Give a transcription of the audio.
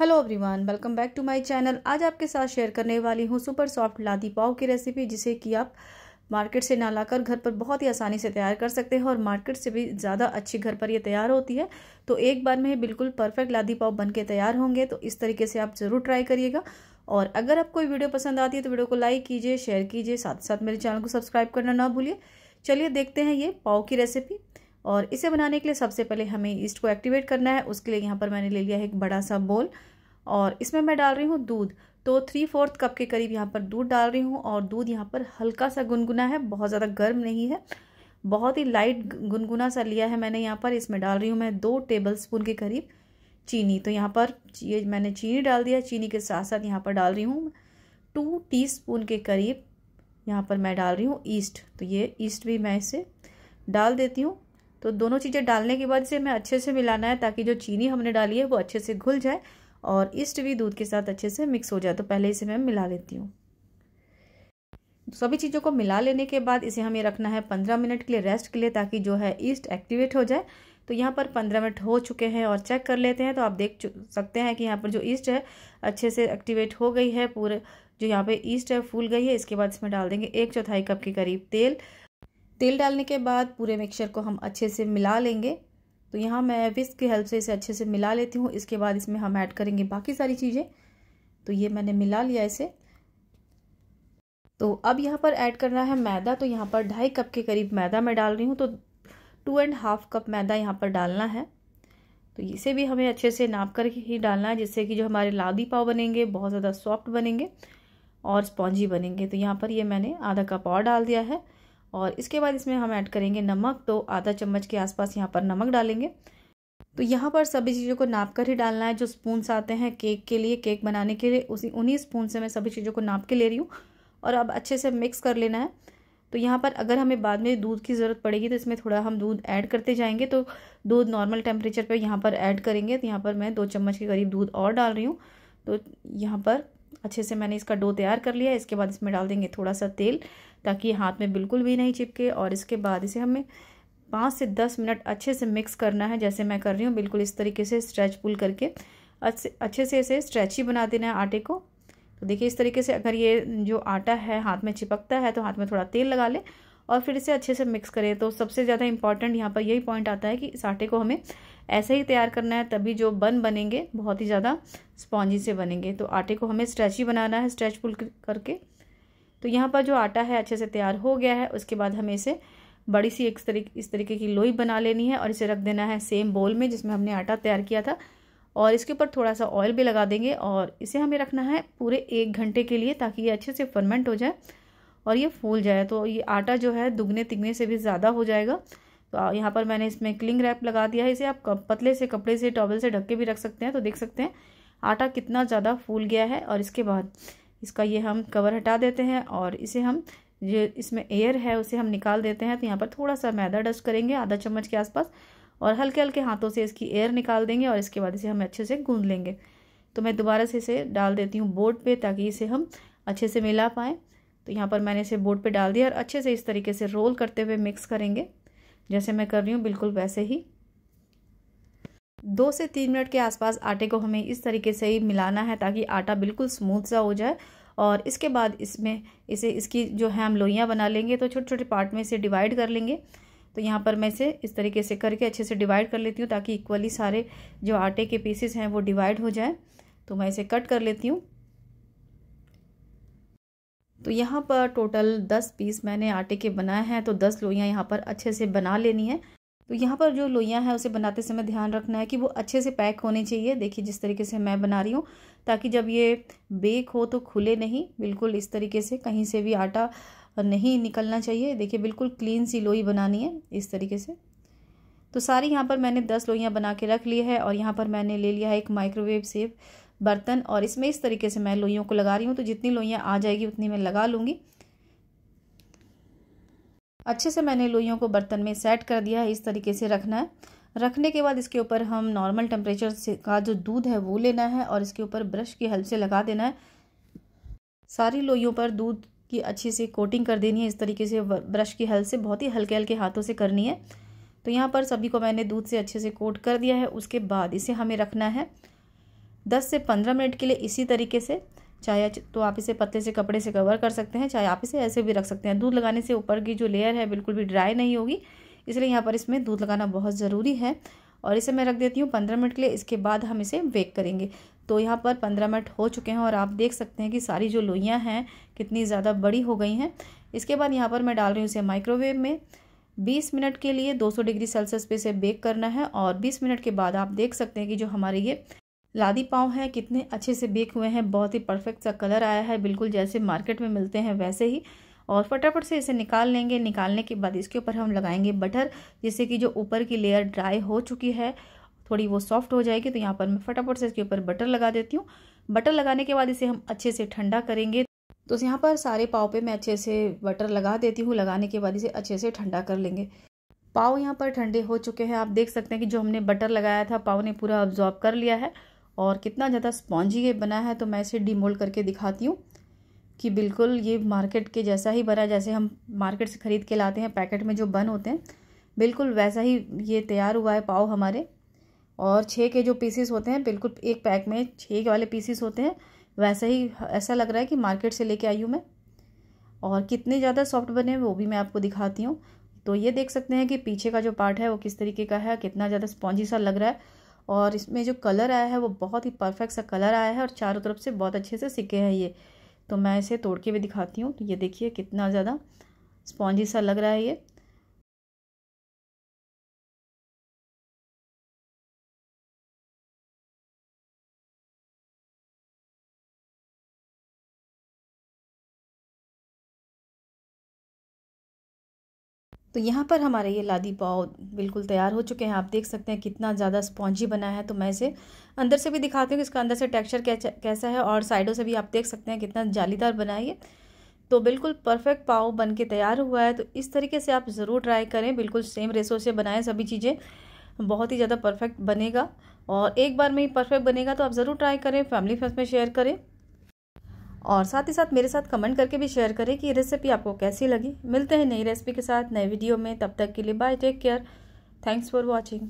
hello everyone welcome back to my channel आज आपके साथ शेयर करने वाली हूँ सुपर सॉफ्ट लादी पाव की रेसिपी जिसे कि आप मार्केट से ना लाकर घर पर बहुत ही आसानी से तैयार कर सकते हैं और मार्केट से भी ज़्यादा अच्छी घर पर ये तैयार होती है तो एक बार में बिल्कुल परफेक्ट लादी पाव बन के तैयार होंगे तो इस तरीके से आप ज़रूर ट्राई करिएगा और अगर आपको वीडियो पसंद आती है तो वीडियो को लाइक कीजिए शेयर कीजिए साथ साथ मेरे चैनल को सब्सक्राइब करना ना भूलिए चलिए देखते हैं ये पाव की रेसिपी और इसे बनाने के लिए सबसे पहले हमें ईस्ट को एक्टिवेट करना है उसके लिए यहाँ पर मैंने ले लिया है एक बड़ा सा बोल और इसमें मैं डाल रही हूँ दूध तो थ्री फोर्थ कप के करीब यहाँ पर दूध डाल रही हूँ और दूध यहाँ पर हल्का सा गुनगुना है बहुत ज़्यादा गर्म नहीं है बहुत ही लाइट गुनगुना सा लिया है मैंने यहाँ पर इसमें डाल रही हूँ मैं दो टेबल स्पून के करीब चीनी तो यहाँ पर ये मैंने चीनी डाल दिया चीनी के साथ साथ यहाँ पर डाल रही हूँ टू स्पून के करीब यहाँ पर मैं डाल रही हूँ ईस्ट तो ये ईस्ट भी मैं इसे डाल देती हूँ तो दोनों चीज़ें डालने के बाद इसे हमें अच्छे से मिलाना है ताकि जो चीनी हमने डाली है वो अच्छे से घुल जाए और ईस्ट भी दूध के साथ अच्छे से मिक्स हो जाए तो पहले इसे मैं मिला लेती हूँ सभी चीज़ों को मिला लेने के बाद इसे हमें रखना है पंद्रह मिनट के लिए रेस्ट के लिए ताकि जो है ईस्ट एक्टिवेट हो जाए तो यहाँ पर पंद्रह मिनट हो चुके हैं और चेक कर लेते हैं तो आप देख सकते हैं कि यहाँ पर जो ईस्ट है अच्छे से एक्टिवेट हो गई है पूरे जो यहाँ पे ईस्ट है फूल गई है इसके बाद इसमें डाल देंगे एक चौथाई कप के करीब तेल तेल डालने के बाद पूरे मिक्सचर को हम अच्छे से मिला लेंगे तो यहाँ मैं विस्क की हेल्प से इसे अच्छे से मिला लेती हूँ इसके बाद इसमें हम ऐड करेंगे बाकी सारी चीज़ें तो ये मैंने मिला लिया इसे तो अब यहाँ पर ऐड करना है मैदा तो यहाँ पर ढाई कप के करीब मैदा मैं डाल रही हूँ तो टू एंड हाफ कप मैदा यहाँ पर डालना है तो इसे भी हमें अच्छे से नाप कर ही डालना है जिससे कि जो हमारे लादी पाव बनेंगे बहुत ज़्यादा सॉफ्ट बनेंगे और स्पॉन्जी बनेंगे तो यहाँ पर ये मैंने आधा कप और डाल दिया है और इसके बाद इसमें हम ऐड करेंगे नमक तो आधा चम्मच के आसपास यहाँ पर नमक डालेंगे तो यहाँ पर सभी चीज़ों को नाप कर ही डालना है जो स्पूनस आते हैं केक के लिए केक बनाने के लिए उसी उन्हीं स्पून से मैं सभी चीज़ों को नाप के ले रही हूँ और अब अच्छे से मिक्स कर लेना है तो यहाँ पर अगर हमें बाद में दूध की ज़रूरत पड़ेगी तो इसमें थोड़ा हम दूध ऐड करते जाएंगे तो दूध नॉर्मल टेम्परेचर पे यहाँ पर ऐड करेंगे तो यहाँ पर मैं दो चम्मच के करीब दूध और डाल रही हूँ तो यहाँ पर अच्छे से मैंने इसका डो तैयार कर लिया इसके बाद इसमें डाल देंगे थोड़ा सा तेल ताकि हाथ में बिल्कुल भी नहीं चिपके और इसके बाद इसे हमें पाँच से दस मिनट अच्छे से मिक्स करना है जैसे मैं कर रही हूँ बिल्कुल इस तरीके से स्ट्रेच पुल करके अच्छे से इसे स्ट्रेची बना देना है आटे को तो देखिए इस तरीके से अगर ये जो आटा है हाथ में चिपकता है तो हाथ में थोड़ा तेल लगा लें और फिर इसे अच्छे से मिक्स करें तो सबसे ज़्यादा इंपॉर्टेंट यहाँ पर यही पॉइंट आता है कि इस आटे को हमें ऐसे ही तैयार करना है तभी जो बन बनेंगे बहुत ही ज़्यादा स्पॉन्जी से बनेंगे तो आटे को हमें स्ट्रेची बनाना है स्ट्रेच पुल करके तो यहाँ पर जो आटा है अच्छे से तैयार हो गया है उसके बाद हमें इसे बड़ी सी एक तरीके इस तरीके की लोई बना लेनी है और इसे रख देना है सेम बोल में जिसमें हमने आटा तैयार किया था और इसके ऊपर थोड़ा सा ऑयल भी लगा देंगे और इसे हमें रखना है पूरे एक घंटे के लिए ताकि ये अच्छे से फर्मेंट हो जाए और ये फूल जाए तो ये आटा जो है दुगने तिगने से भी ज़्यादा हो जाएगा तो यहाँ पर मैंने इसमें क्लिंग रैप लगा दिया है इसे आप पतले से कपड़े से टॉवल से ढक के भी रख सकते हैं तो देख सकते हैं आटा कितना ज़्यादा फूल गया है और इसके बाद इसका ये हम कवर हटा देते हैं और इसे हम जो इसमें एयर है उसे हम निकाल देते हैं तो यहाँ पर थोड़ा सा मैदा डस्ट करेंगे आधा चम्मच के आसपास और हल्के हल्के हाथों से इसकी एयर निकाल देंगे और इसके बाद इसे हम अच्छे से गूंद लेंगे तो मैं दोबारा से इसे डाल देती हूँ बोर्ड पे ताकि इसे हम अच्छे से मिला पाएँ तो यहाँ पर मैंने इसे बोर्ड पे डाल दिया और अच्छे से इस तरीके से रोल करते हुए मिक्स करेंगे जैसे मैं कर रही हूँ बिल्कुल वैसे ही दो से तीन मिनट के आसपास आटे को हमें इस तरीके से ही मिलाना है ताकि आटा बिल्कुल स्मूथ सा हो जाए और इसके बाद इसमें इसे इसकी जो है हम लोइयाँ बना लेंगे तो छोटे छोटे पार्ट में इसे डिवाइड कर लेंगे तो यहाँ पर मैं इसे इस तरीके से करके अच्छे से डिवाइड कर लेती हूँ ताकि इक्वली सारे जो आटे के पीसेस हैं वो डिवाइड हो जाए तो मैं इसे कट कर लेती हूँ तो यहाँ पर टोटल दस पीस मैंने आटे के बनाए हैं तो दस लोइयाँ यहाँ पर अच्छे से बना लेनी है तो यहाँ पर जो लोइयाँ हैं उसे बनाते समय ध्यान रखना है कि वो अच्छे से पैक होने चाहिए देखिए जिस तरीके से मैं बना रही हूँ ताकि जब ये बेक हो तो खुले नहीं बिल्कुल इस तरीके से कहीं से भी आटा नहीं निकलना चाहिए देखिए बिल्कुल क्लीन सी लोई बनानी है इस तरीके से तो सारी यहाँ पर मैंने दस लोइयाँ बना के रख ली है और यहाँ पर मैंने ले लिया है एक माइक्रोवेव सेव बर्तन और इसमें इस तरीके से मैं लोइयों को लगा रही हूँ तो जितनी लोइयाँ आ जाएगी उतनी मैं लगा लूँगी अच्छे से मैंने लोइयों को बर्तन में सेट कर दिया है इस तरीके से रखना है रखने के बाद इसके ऊपर हम नॉर्मल टेम्परेचर से का जो दूध है वो लेना है और इसके ऊपर ब्रश की हेल्प से लगा देना है सारी लोइयों पर दूध की अच्छी से कोटिंग कर देनी है इस तरीके से ब्रश की हेल्प से बहुत ही हल्के हल्के हाथों से करनी है तो यहाँ पर सभी को मैंने दूध से अच्छे से कोट कर दिया है उसके बाद इसे हमें रखना है दस से पंद्रह मिनट के लिए इसी तरीके से चाहे तो आप इसे पतले से कपड़े से कवर कर सकते हैं चाहे आप इसे ऐसे भी रख सकते हैं दूध लगाने से ऊपर की जो लेयर है बिल्कुल भी ड्राई नहीं होगी इसलिए यहाँ पर इसमें दूध लगाना बहुत ज़रूरी है और इसे मैं रख देती हूँ पंद्रह मिनट के लिए इसके बाद हम इसे बेक करेंगे तो यहाँ पर पंद्रह मिनट हो चुके हैं और आप देख सकते हैं कि सारी जो लोइयाँ हैं कितनी ज़्यादा बड़ी हो गई हैं इसके बाद यहाँ पर मैं डाल रही हूँ इसे माइक्रोवेव में बीस मिनट के लिए दो डिग्री सेल्सियस पे इसे बेक करना है और बीस मिनट के बाद आप देख सकते हैं कि जो हमारे ये लादी पाव है कितने अच्छे से बेक हुए हैं बहुत ही परफेक्ट सा कलर आया है बिल्कुल जैसे मार्केट में मिलते हैं वैसे ही और फटाफट से इसे निकाल लेंगे निकालने के बाद इसके ऊपर हम लगाएंगे बटर जिससे कि जो ऊपर की लेयर ड्राई हो चुकी है थोड़ी वो सॉफ्ट हो जाएगी तो यहाँ पर मैं फटाफट से इसके ऊपर बटर लगा देती हूँ बटर लगाने के बाद इसे हम अच्छे से ठंडा करेंगे तो यहाँ पर सारे पाव पे मैं अच्छे से बटर लगा देती हूँ लगाने के बाद इसे अच्छे से ठंडा कर लेंगे पाव यहाँ पर ठंडे हो चुके हैं आप देख सकते हैं कि जो हमने बटर लगाया था पाव ने पूरा ऑब्जॉर्ब कर लिया है और कितना ज़्यादा स्पॉन्जी ये बना है तो मैं इसे डीमोल्ड करके दिखाती हूँ कि बिल्कुल ये मार्केट के जैसा ही बना जैसे हम मार्केट से ख़रीद के लाते हैं पैकेट में जो बन होते हैं बिल्कुल वैसा ही ये तैयार हुआ है पाव हमारे और छः के जो पीसेस होते हैं बिल्कुल एक पैक में छः के वाले पीसीस होते हैं वैसा ही ऐसा लग रहा है कि मार्केट से लेके आई हूँ मैं और कितने ज़्यादा सॉफ्ट बने वो भी मैं आपको दिखाती हूँ तो ये देख सकते हैं कि पीछे का जो पार्ट है वो किस तरीके का है कितना ज़्यादा स्पॉन्जी सा लग रहा है और इसमें जो कलर आया है वो बहुत ही परफेक्ट सा कलर आया है और चारों तरफ से बहुत अच्छे से सिके हैं ये तो मैं इसे तोड़ के भी दिखाती हूँ तो ये देखिए कितना ज़्यादा स्पॉन्जी सा लग रहा है ये तो यहाँ पर हमारे ये लादी पाव बिल्कुल तैयार हो चुके हैं आप देख सकते हैं कितना ज़्यादा स्पॉन्जी बना है तो मैं इसे अंदर से भी दिखाती हूँ कि इसका अंदर से टेक्सचर कैसा है और साइडों से भी आप देख सकते हैं कितना जालीदार बना है तो बिल्कुल परफेक्ट पाव बन के तैयार हुआ है तो इस तरीके से आप ज़रूर ट्राई करें बिल्कुल सेम रेसो से बनाएं सभी चीज़ें बहुत ही ज़्यादा परफेक्ट बनेगा और एक बार में ही परफेक्ट बनेगा तो आप ज़रूर ट्राई करें फैमिली फ्रेंड्स में शेयर करें और साथ ही साथ मेरे साथ कमेंट करके भी शेयर करें कि ये रेसिपी आपको कैसी लगी मिलते हैं नई रेसिपी के साथ नए वीडियो में तब तक के लिए bye take care thanks for watching